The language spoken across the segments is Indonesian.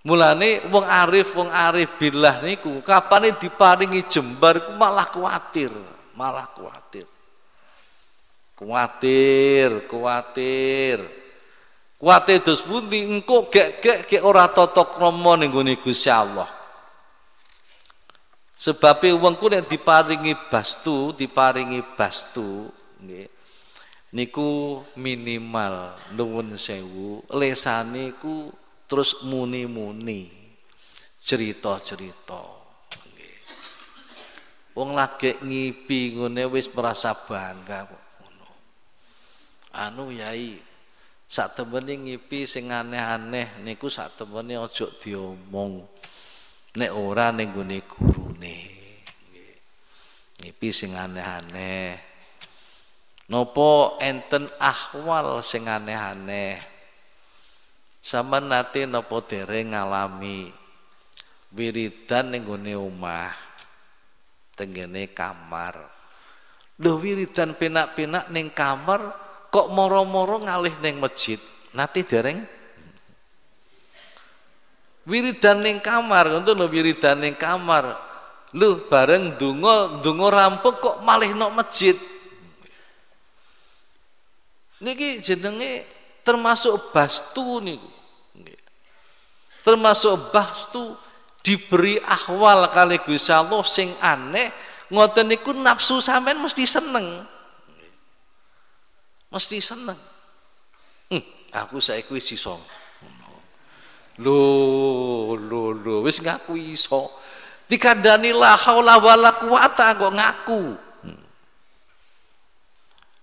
Mulane wong arif wong arif billah niku kapane diparingi jembar ku malah kuatir, malah kuatir. Kuatir, kuatir. Kuatir dos pundi engko gek-gek gek ora tata krama ning gone Gusti Allah. Sebabe wong ku nek diparingi bastu, diparingi bastu, nggih. Niku minimal nuwun sewu, lesane ku terus muni-muni cerita-cerita wong lagi ngipi ngene wis merasa bangga kok ngono anu yai sak temene ngipi sing aneh-aneh niku sak temene aja diomong nek ora ning gone gurune ngipi sing aneh-aneh Nopo enten ahwal sing aneh-aneh sama nate nopo dereng ngalami wiridan ning gone omah tenggene kamar. Lho wiridan penak-penak neng kamar kok moro-moro ngalih neng masjid. Nate dereng wiridan neng kamar ngoten lho wiridan neng kamar. lu bareng dungo, dungo rampok kok malih nok masjid. Niki jenenge termasuk bastu nih, Termasuk bastu diberi ahwal kali Gusti Allah sing aneh ngoten niku nafsu sampean mesti seneng. Mesti seneng. Hmm, aku saiki wis iso. Lho, lho, lho, wis ngaku iso. Dikandani la haula wala quwata kok ngaku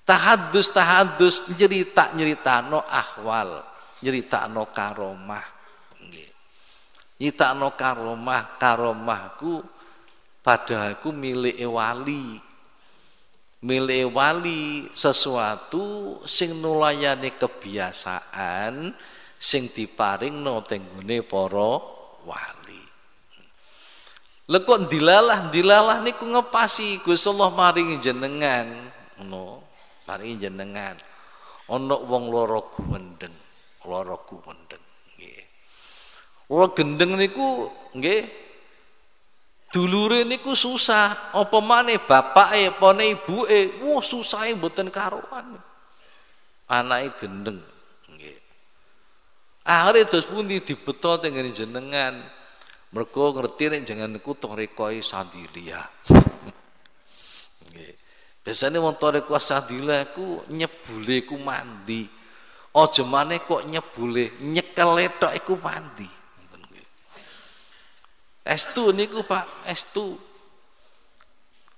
tahadus tahadus cerita, cerita, no ahwal cerita, no karomah cerita, no karomah karomahku padahalku milik wali milik wali sesuatu sing nulayani kebiasaan sing diparing no tenggune poro wali lekuk dilalah dilalah niku ngepasi Gusti Allah maringi jenengan no Mari jenengan ana wong lara guwendeng, lara guwendeng nggih. Lara gendeng niku nggih dulure niku susah, apa maneh bapake apa ibuke, wah susahe mboten karuan. Anake gendeng nggih. Akhire dos pundi dibeto teng jenengan. Mergo ngerti nek jenengan niku rekoi sandilia. nggih. Biasanya wong tarekat sadila ku nyebule ku mandi. Aja maneh kok nyebule, nyekele tok iku mandi. Estu niku Pak, estu.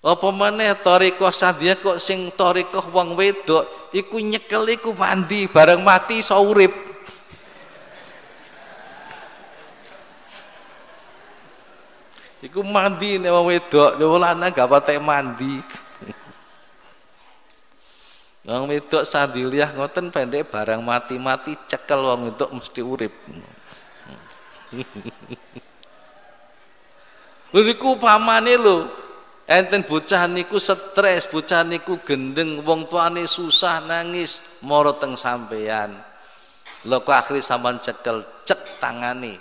Apa maneh tarekat sadila kok sing ku wong wedok iku nyekele ku mandi bareng mati iso urip. Iku mandi nek wong wedok, nek lanang gak patek mandi. Wong wedok sandiliah ngoten pendek barang mati-mati cekel wong wedok mesti urip. Lho niku pamane lho. Enten bocah niku stres, bocah niku gendeng, wong tuane susah nangis moro teng sampean. Lho kok akhire sampean cekel cek tangane.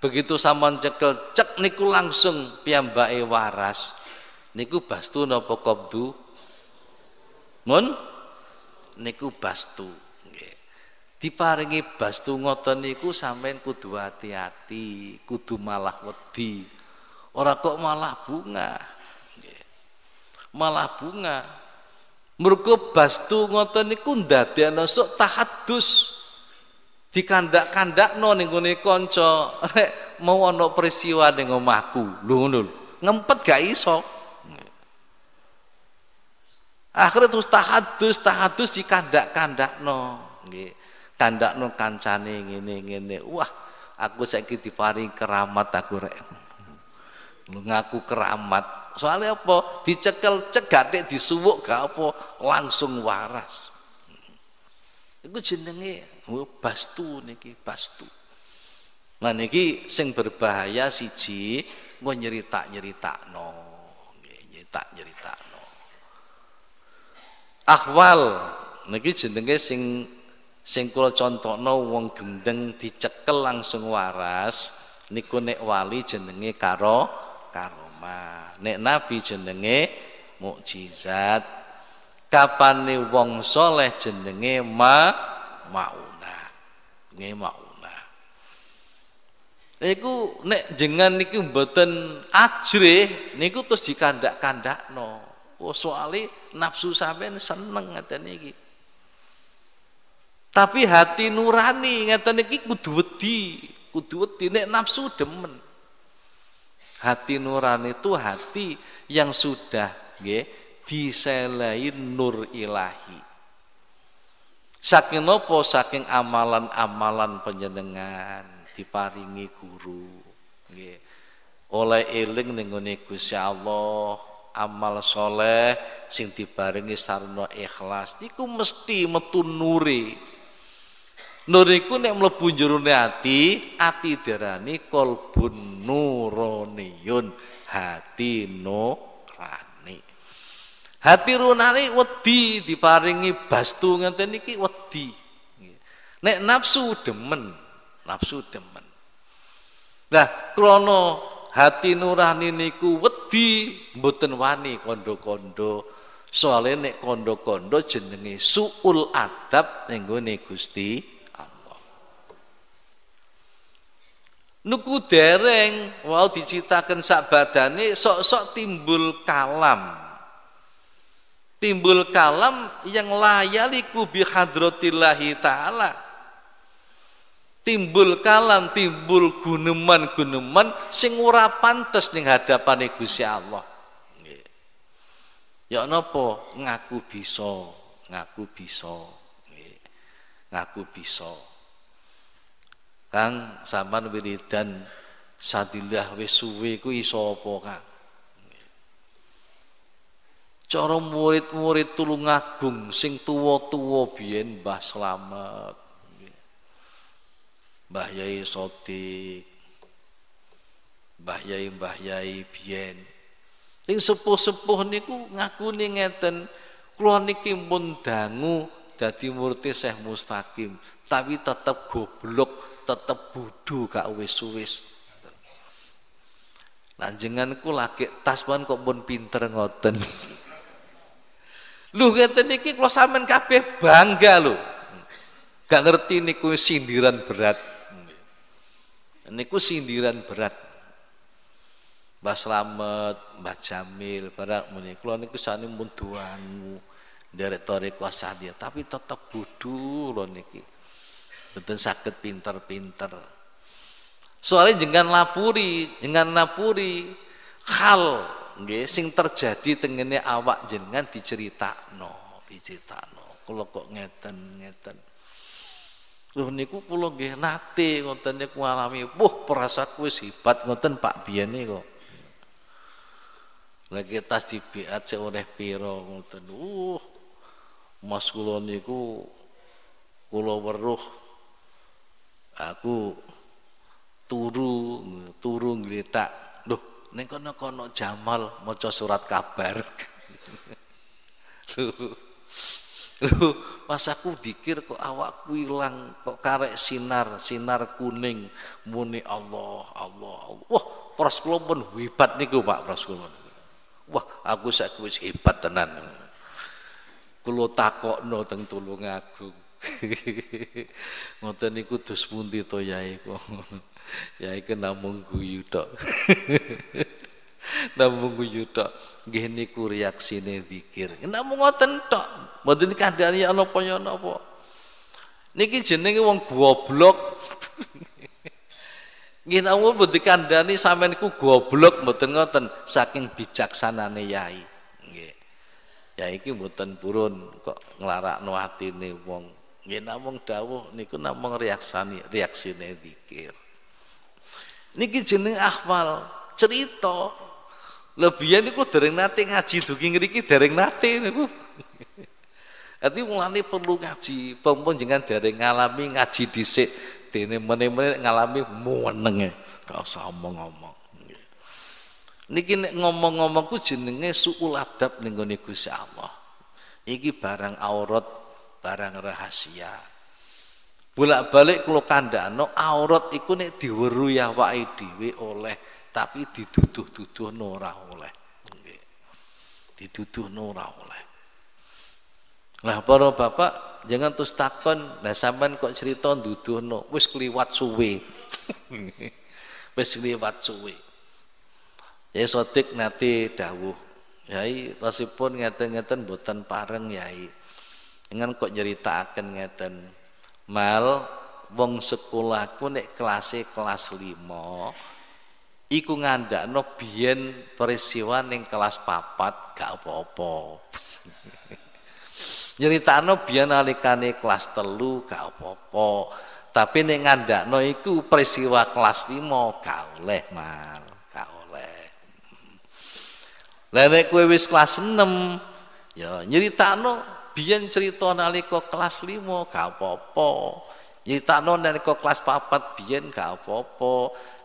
Begitu sampean cekel cek niku langsung piyambake waras. Niku bastu napa kobdu? Mun? niku bastu nggih. Diparingi bastu ngoten niku sampean kudu hati-hati, kudu malah wedi. Ora kok malah bunga. Malah bunga. Mergo bastu ngoten niku ndadekno sok tahaddus. dikandak-kandakno ning gone kanca mau ana peristiwa ning omahku lho ngono ngempet gak iso Akhirnya terus tahadus, tahadus si kandak kandak no, kandak no kancane ngene ngene. Wah, aku saiki paring keramat aku rek. Ngaku keramat. Soalnya apa? Dicekel cegatik disuwuk gak apa, langsung waras. Gue jenenge oh, bastu niki, bastu. Nah niki sing berbahaya siji nyerita no nyeritakno nyerita nyerita ahwal niki jenenge sing sing kula no wong gendeng dicekel langsung waras niku nek wali jenenge karo karoma nek nabi jenenge mukjizat kapane wong soleh jenenge ma mauna nge mauna niku nek jengan niku mboten ajrih niku terus dikandak-kandakno Wah, oh, soalnya nafsu sampean seneng ngeten iki. Tapi hati nurani ngeten iki kudu wedi, kudu wedi nek nafsu demen. Hati nurani itu hati yang sudah nggih diselai nur ilahi. Saking nopo saking amalan-amalan penyenengan diparingi guru nggih. Oleh eling ning Gusti Allah, amal soleh sing dibarengi sarana ikhlas niku mesti metu nuri nur niku nek mlebu jerone ati ati diarani qalbun nuroniyun hati nurani hati runani wedi diparingi bastu ngenten iki wedi nek nafsu demen nafsu demen Nah, krono hati nurani niku wedi mboten wani kondo-kondo soalnya nek kondo-kondo jenenge suul adab ning Gusti Allah nuku dereng wau diciptakan sak badane sok-sok timbul kalam timbul kalam yang layali kubi hadratillahi ta'ala timbul kalam timbul guneman-guneman sing ora pantes ning hadapane Gusti Allah ya po ngaku bisa ngaku bisa ngaku bisa Kang sampean wiridan sadilah wis suwe ku iso apa Kang Cara murid-murid tulung agung sing tuwa-tuwa biyen Mbah Slamet Mbah Yai Sotik, Mbah Yai Mbah Yai Bien. Ing sepuh-sepuh niku ngakuni ngeten, kula niki pun dangu dadi murti Syekh Mustaqim, tapi tetep goblok, tetep budu gak wis-wis. Lanjenganku lagi tasman kok pun pinter ngoten. Lu ngeten iki kula sampean kabeh bangga lho. Gak ngerti niku sindiran berat niku sindiran berat Mbah Slamet, Mbah Jamil, para muni kula niku sakne mun duangu nderek kuasa dia, tapi tetap bodho lho niki. Mboten saged pinter-pinter. Soalnya jangan lapuri, jangan lapuri hal nggih sing terjadi tengene awak jenengan diceritakno, diceritakno. Kula kok ngeten-ngeten. Lho niku kula nggih nate ngoten niku alami. Wah, perasa wis hebat ngoten Pak Biyen kok, Lagi tas dibiat sik oleh pira ngoten. Uh. Mas kula niku kula weruh aku turu turu ngletak. Lho, ning kono-kono Jamal maca surat kabar. Lho. lu pas aku dikir kok awakku hilang kok karek sinar, sinar kuning muni Allah, Allah, Allah. Wah, pros pun hebat niku Pak pros Wah, aku saya wis hebat tenan. Kula takokno teng tulung aku Ngoten niku dus pundi to Yai kok. Yai kena mung guyu tok. Nambung guyu tok. reaksi reaksi reaksine pikir. Namung ngoten tok. mau ini keadaan ya nopo. Ya Niki jenenge wong goblok. Nggih namung mboten kandhani sampean niku goblok mau ngoten saking bijaksana nih yai. Ya iki mboten purun kok nglarakno atine wong. Nggih namung dawuh niku namung reaksani reaksine zikir. Niki jeneng ahwal cerita Lebihan kau dereng nate ngaji dugi riki dereng nate niku. Arti mulane perlu ngaji, pempun jangan dereng ngalami ngaji dhisik, dene meneh-meneh ngalami muwenenge. Gak usah omong-omong. Niki nek ngomong-ngomong ku jenenge suul adab ning gone Gusti Allah. Iki barang aurat, barang rahasia. Bolak-balik kula kandhakno aurat iku nek diweruhi awake dhewe oleh tapi dituduh-tuduh Nora oleh dituduh ora oleh Lah para bapak jangan terus takon, lah sampean kok cerita no, wis kliwat suwe. wis kliwat suwe. Ya nanti dahuh, dawuh, Yai pasipun ngeten-ngeten boten pareng Yai. Dengan kok cerita akan ngeten. Mal wong sekolah nek kelas kelas limo iku no bien peristiwa ning kelas papat gak apa-apa. Nyeritakno bien alikane kelas telu gak apa-apa. Tapi ning no iku peristiwa kelas limo gak oleh, mal Gak oleh. lenek nek wis kelas 6 ya no bien cerita nalika kelas limo gak apa-apa. Nyitakno ya, nalika kelas papat biyen gak apa-apa.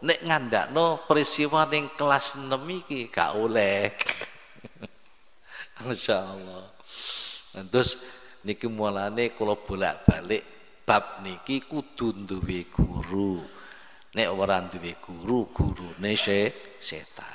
Nek ngandakno peristiwa ning kelas 6 iki gak oleh. Masyaallah. Nah, terus niki mulane kula bolak-balik bab niki kudu duwe guru. Nek ora duwe guru, gurune setan.